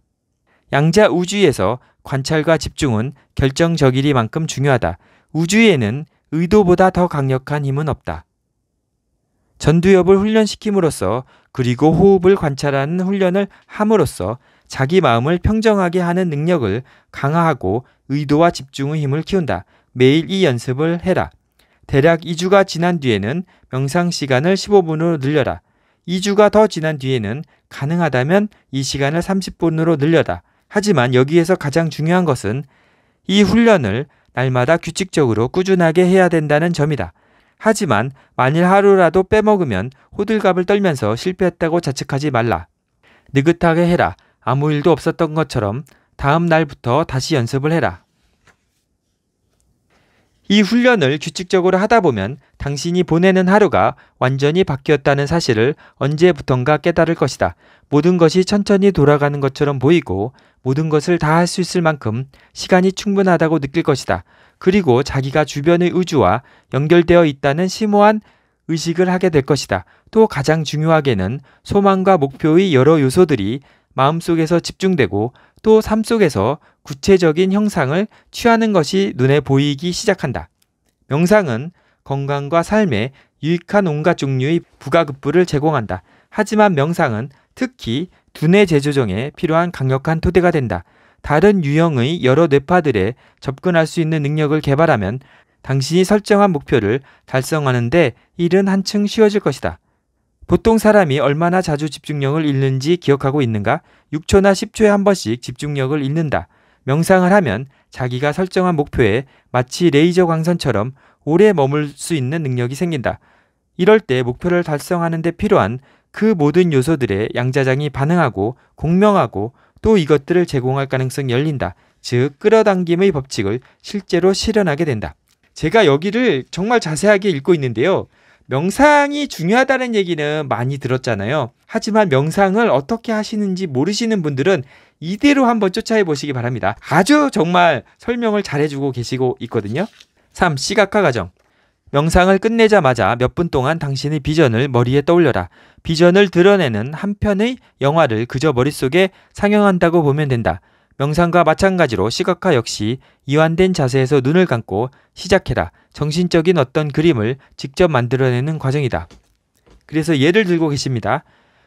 양자 우주에서 관찰과 집중은 결정적이리만큼 중요하다. 우주에는 의도보다 더 강력한 힘은 없다. 전두엽을 훈련시킴으로써 그리고 호흡을 관찰하는 훈련을 함으로써 자기 마음을 평정하게 하는 능력을 강화하고 의도와 집중의 힘을 키운다. 매일 이 연습을 해라. 대략 2주가 지난 뒤에는 명상 시간을 15분으로 늘려라. 2주가 더 지난 뒤에는 가능하다면 이 시간을 30분으로 늘려라. 하지만 여기에서 가장 중요한 것은 이 훈련을 날마다 규칙적으로 꾸준하게 해야 된다는 점이다. 하지만 만일 하루라도 빼먹으면 호들갑을 떨면서 실패했다고 자책하지 말라. 느긋하게 해라. 아무 일도 없었던 것처럼 다음 날부터 다시 연습을 해라. 이 훈련을 규칙적으로 하다 보면 당신이 보내는 하루가 완전히 바뀌었다는 사실을 언제부턴가 깨달을 것이다. 모든 것이 천천히 돌아가는 것처럼 보이고 모든 것을 다 할 수 있을 만큼 시간이 충분하다고 느낄 것이다. 그리고 자기가 주변의 우주와 연결되어 있다는 심오한 의식을 하게 될 것이다. 또 가장 중요하게는 소망과 목표의 여러 요소들이 마음속에서 집중되고 또삶 속에서 구체적인 형상을 취하는 것이 눈에 보이기 시작한다. 명상은 건강과 삶에 유익한 온갖 종류의 부가급부를 제공한다. 하지만 명상은 특히 두뇌 재조정에 필요한 강력한 토대가 된다. 다른 유형의 여러 뇌파들에 접근할 수 있는 능력을 개발하면 당신이 설정한 목표를 달성하는데 일은 한층 쉬워질 것이다. 보통 사람이 얼마나 자주 집중력을 잃는지 기억하고 있는가? 6초나 10초에 한 번씩 집중력을 잃는다. 명상을 하면 자기가 설정한 목표에 마치 레이저 광선처럼 오래 머물 수 있는 능력이 생긴다. 이럴 때 목표를 달성하는 데 필요한 그 모든 요소들의 양자장이 반응하고 공명하고 또 이것들을 제공할 가능성이 열린다. 즉 끌어당김의 법칙을 실제로 실현하게 된다. 제가 여기를 정말 자세하게 읽고 있는데요. 명상이 중요하다는 얘기는 많이 들었잖아요. 하지만 명상을 어떻게 하시는지 모르시는 분들은 이대로 한번 쫓아해 보시기 바랍니다. 아주 정말 설명을 잘해주고 계시고 있거든요. 3. 시각화 과정. 명상을 끝내자마자 몇 분 동안 당신의 비전을 머리에 떠올려라. 비전을 드러내는 한 편의 영화를 그저 머릿속에 상영한다고 보면 된다. 명상과 마찬가지로 시각화 역시 이완된 자세에서 눈을 감고 시작해라 정신적인 어떤 그림을 직접 만들어내는 과정이다. 그래서 예를 들고 계십니다.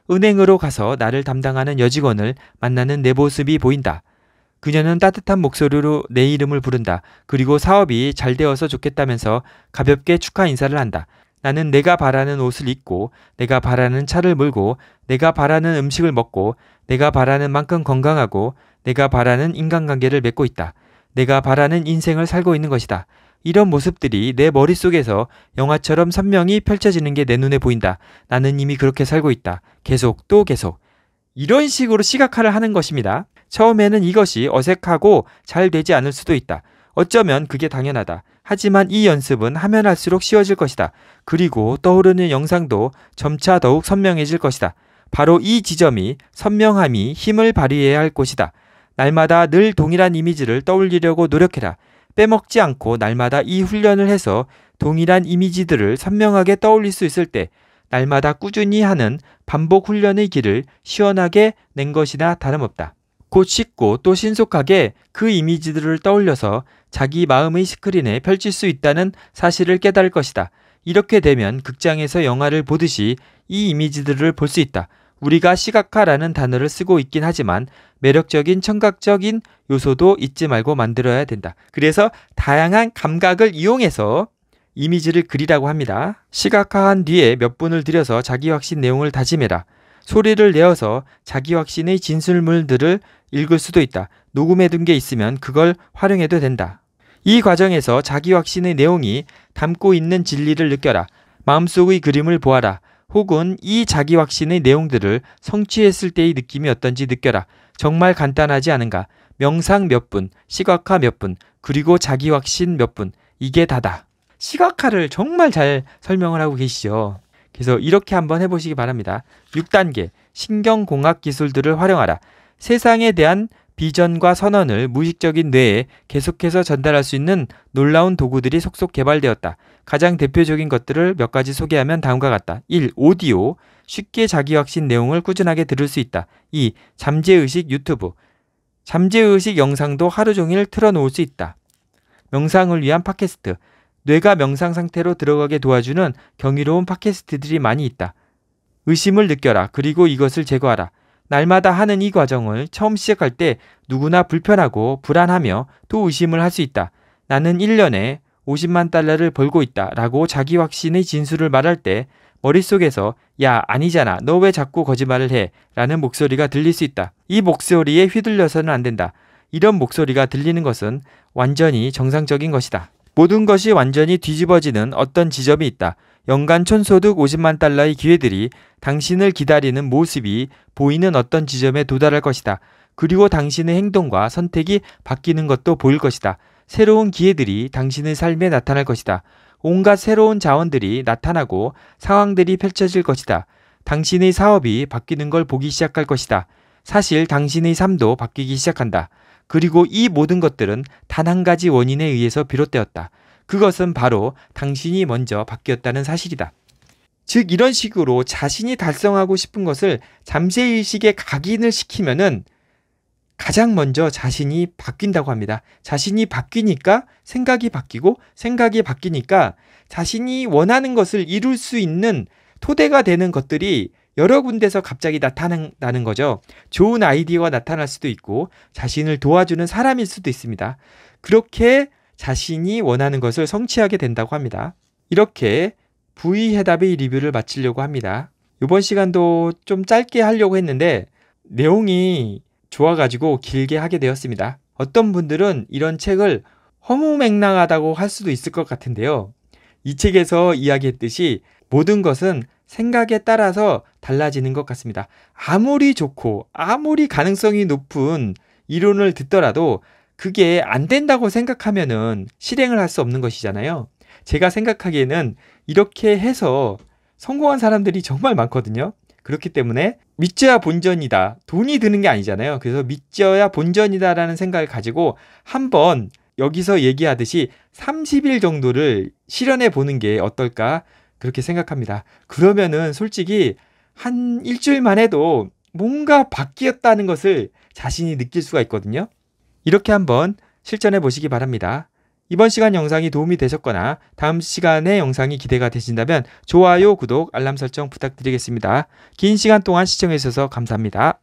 은행으로 가서 나를 담당하는 여직원을 만나는 내 모습이 보인다. 그녀는 따뜻한 목소리로 내 이름을 부른다. 그리고 사업이 잘 되어서 좋겠다면서 가볍게 축하 인사를 한다. 나는 내가 바라는 옷을 입고, 내가 바라는 차를 몰고, 내가 바라는 음식을 먹고, 내가 바라는 만큼 건강하고 내가 바라는 인간관계를 맺고 있다. 내가 바라는 인생을 살고 있는 것이다. 이런 모습들이 내 머릿속에서 영화처럼 선명히 펼쳐지는 게 내 눈에 보인다. 나는 이미 그렇게 살고 있다. 계속 또 계속. 이런 식으로 시각화를 하는 것입니다. 처음에는 이것이 어색하고 잘 되지 않을 수도 있다. 어쩌면 그게 당연하다. 하지만 이 연습은 하면 할수록 쉬워질 것이다. 그리고 떠오르는 영상도 점차 더욱 선명해질 것이다. 바로 이 지점이 선명함이 힘을 발휘해야 할 곳이다. 날마다 늘 동일한 이미지를 떠올리려고 노력해라. 빼먹지 않고 날마다 이 훈련을 해서 동일한 이미지들을 선명하게 떠올릴 수 있을 때 날마다 꾸준히 하는 반복 훈련의 길을 시원하게 낸 것이나 다름없다. 곧 쉽고 또 신속하게 그 이미지들을 떠올려서 자기 마음의 스크린에 펼칠 수 있다는 사실을 깨달을 것이다. 이렇게 되면 극장에서 영화를 보듯이 이 이미지들을 볼 수 있다. 우리가 시각화라는 단어를 쓰고 있긴 하지만 매력적인 청각적인 요소도 잊지 말고 만들어야 된다. 그래서 다양한 감각을 이용해서 이미지를 그리라고 합니다. 시각화한 뒤에 몇 분을 들여서 자기 확신 내용을 다짐해라. 소리를 내어서 자기 확신의 진술물들을 읽을 수도 있다. 녹음해둔 게 있으면 그걸 활용해도 된다. 이 과정에서 자기 확신의 내용이 담고 있는 진리를 느껴라. 마음속의 그림을 보아라. 혹은 이 자기 확신의 내용들을 성취했을 때의 느낌이 어떤지 느껴라. 정말 간단하지 않은가? 명상 몇 분, 시각화 몇 분, 그리고 자기 확신 몇 분. 이게 다다. 시각화를 정말 잘 설명을 하고 계시죠. 그래서 이렇게 한번 해보시기 바랍니다. 6단계. 신경공학 기술들을 활용하라. 세상에 대한 비전과 선언을 무의식적인 뇌에 계속해서 전달할 수 있는 놀라운 도구들이 속속 개발되었다. 가장 대표적인 것들을 몇 가지 소개하면 다음과 같다. 1. 오디오. 쉽게 자기 확신 내용을 꾸준하게 들을 수 있다. 2. 잠재의식 유튜브. 잠재의식 영상도 하루 종일 틀어놓을 수 있다. 명상을 위한 팟캐스트. 뇌가 명상 상태로 들어가게 도와주는 경이로운 팟캐스트들이 많이 있다. 의심을 느껴라. 그리고 이것을 제거하라. 날마다 하는 이 과정을 처음 시작할 때 누구나 불편하고 불안하며 또 의심을 할 수 있다. 나는 1년에 50만 달러를 벌고 있다. 라고 자기 확신의 진술을 말할 때 머릿속에서 야, 아니잖아. 너 왜 자꾸 거짓말을 해? 라는 목소리가 들릴 수 있다. 이 목소리에 휘둘려서는 안 된다. 이런 목소리가 들리는 것은 완전히 정상적인 것이다. 모든 것이 완전히 뒤집어지는 어떤 지점이 있다. 연간 천소득 50만 달러의 기회들이 당신을 기다리는 모습이 보이는 어떤 지점에 도달할 것이다. 그리고 당신의 행동과 선택이 바뀌는 것도 보일 것이다. 새로운 기회들이 당신의 삶에 나타날 것이다. 온갖 새로운 자원들이 나타나고 상황들이 펼쳐질 것이다. 당신의 사업이 바뀌는 걸 보기 시작할 것이다. 사실 당신의 삶도 바뀌기 시작한다. 그리고 이 모든 것들은 단 한 가지 원인에 의해서 비롯되었다. 그것은 바로 당신이 먼저 바뀌었다는 사실이다. 즉 이런 식으로 자신이 달성하고 싶은 것을 잠재의식에 각인을 시키면은 가장 먼저 자신이 바뀐다고 합니다. 자신이 바뀌니까 생각이 바뀌고 생각이 바뀌니까 자신이 원하는 것을 이룰 수 있는 토대가 되는 것들이 여러 군데서 갑자기 나타나는 거죠. 좋은 아이디어가 나타날 수도 있고 자신을 도와주는 사람일 수도 있습니다. 그렇게 자신이 원하는 것을 성취하게 된다고 합니다. 이렇게 부의 해답의 리뷰를 마치려고 합니다. 이번 시간도 좀 짧게 하려고 했는데 내용이 좋아가지고 길게 하게 되었습니다. 어떤 분들은 이런 책을 허무맹랑하다고 할 수도 있을 것 같은데요. 이 책에서 이야기했듯이 모든 것은 생각에 따라서 달라지는 것 같습니다. 아무리 좋고 아무리 가능성이 높은 이론을 듣더라도 그게 안 된다고 생각하면은 실행을 할 수 없는 것이잖아요. 제가 생각하기에는 이렇게 해서 성공한 사람들이 정말 많거든요. 그렇기 때문에 믿져야 본전이다. 돈이 드는 게 아니잖아요. 그래서 믿져야 본전이다라는 생각을 가지고 한번 여기서 얘기하듯이 30일 정도를 실현해 보는 게 어떨까 그렇게 생각합니다. 그러면은 솔직히 한 일주일만 해도 뭔가 바뀌었다는 것을 자신이 느낄 수가 있거든요. 이렇게 한번 실전해 보시기 바랍니다. 이번 시간 영상이 도움이 되셨거나 다음 시간의 영상이 기대가 되신다면 좋아요, 구독, 알람 설정 부탁드리겠습니다. 긴 시간 동안 시청해 주셔서 감사합니다.